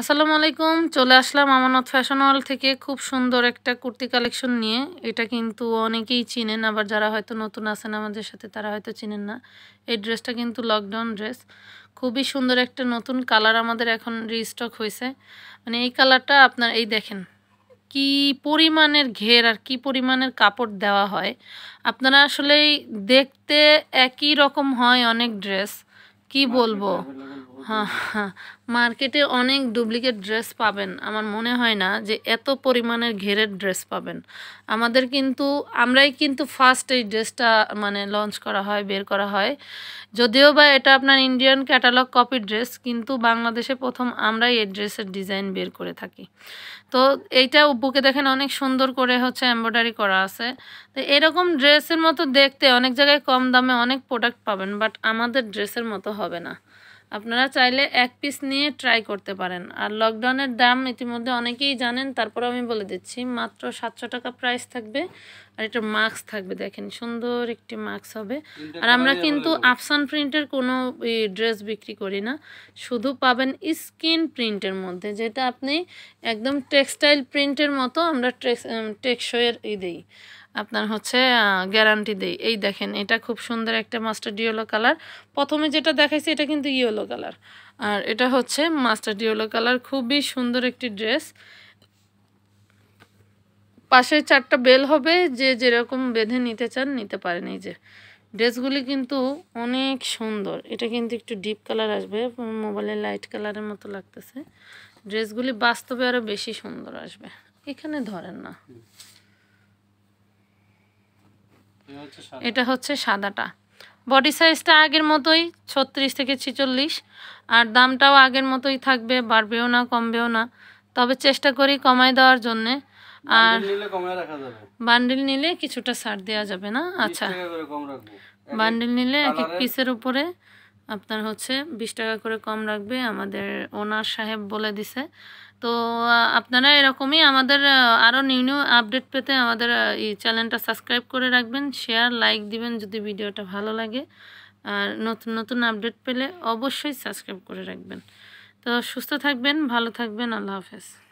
আসসালামু আলাইকুম চলে আসলাম আমানত ফ্যাশন ওয়াল থেকে খুব সুন্দর একটা কুর্তি কালেকশন নিয়ে এটা কিন্তু অনেকেই চিনেন আবার যারা হয়তো নতুন আছেন আমাদের সাথে তারা হয়তো চিনেন না এই ড্রেসটা কিন্তু লকডাউন ড্রেস খুবই সুন্দর একটা নতুন কালার আমাদের এখন রিস্টক হয়েছে মানে এই কালারটা আপনার এই দেখেন কি পরিমাণের ঘের আর কি পরিমাণের কাপড় দেওয়া হয় আপনারা আসলেই দেখতে একই রকম হয় অনেক ড্রেস কি বলবো হ্যাঁ, হ্যাঁ। মার্কেটে অনেক ডুপ্লিকেট ড্রেস পাবেন আমার মনে হয় না যে এত পরিমাণের ঘেরের ড্রেস পাবেন আমাদের কিন্তু আমরাই কিন্তু ফার্স্ট এই ড্রেসটা মানে লঞ্চ করা হয় বের করা হয় যদিও বা এটা আপনার ইন্ডিয়ান ক্যাটালগ কপি ড্রেস কিন্তু বাংলাদেশে প্রথম আমরাই এই ড্রেসের ডিজাইন বের করে থাকি তো এইটা বুকে দেখেন অনেক সুন্দর করে হচ্ছে এম্ব্রয়ডারি করা আছে তো এরকম ড্রেসের মতো দেখতে অনেক জায়গায় কম দামে অনেক প্রোডাক্ট পাবেন বাট আমাদের ড্রেসের মতো হবে না আপনারা চাইলে এক পিস নিয়ে ট্রাই করতে পারেন আর লকডাউনের দাম ইতিমধ্যে অনেকেই জানেন তারপরে আমি বলে দিচ্ছি মাত্র সাতশো টাকা প্রাইস থাকবে আর একটা মাস্ক থাকবে দেখেন সুন্দর একটি মাস্ক হবে আর আমরা কিন্তু আফসান প্রিন্টের কোনো ড্রেস বিক্রি করি না শুধু পাবেন স্কিন প্রিন্টের মধ্যে যেটা আপনি একদম টেক্সটাইল প্রিন্টের মতো আমরা টেক্সয়ের ই দিই আপনার হচ্ছে গ্যারান্টি দেই এই দেখেন এটা খুব সুন্দর একটা মাস্টার ডিওলো কালার প্রথমে যেটা দেখাইছি এটা কিন্তু ইয়েলো কালার আর এটা হচ্ছে মাস্টার ডিওলো কালার খুবই সুন্দর একটি ড্রেস পাশে চারটা বেল হবে যে যেরকম বেঁধে নিতে চান নিতে পারেন এই যে ড্রেসগুলি কিন্তু অনেক সুন্দর এটা কিন্তু একটু ডিপ কালার আসবে মোবাইলের লাইট কালারের মতো লাগতেছে ড্রেসগুলি বাস্তবে আরও বেশি সুন্দর আসবে এখানে ধরেন না এটা হচ্ছে সাদাটা বডি সাইজটা আগের মতোই ছত্রিশ থেকে ছেচল্লিশ আর দামটাও আগের মতোই থাকবে বাড়বেও না কমবেও না তবে চেষ্টা করি কমায় দেওয়ার জন্যে আর বান্ডিল নিলে কিছুটা ছাড় দেওয়া যাবে না আচ্ছা বান্ডিল নিলে এক এক পিসের উপরে আপনার হচ্ছে বিশ টাকা করে কম রাখবে আমাদের ওনার সাহেব বলে দিছে তো আপনারা এরকমই আমাদের আরও নিউ নিউ আপডেট পেতে আমাদের এই চ্যানেলটা সাবস্ক্রাইব করে রাখবেন শেয়ার লাইক দিবেন যদি ভিডিওটা ভালো লাগে আর নতুন নতুন আপডেট পেলে অবশ্যই সাবস্ক্রাইব করে রাখবেন তো সুস্থ থাকবেন ভালো থাকবেন আল্লাহ হাফেজ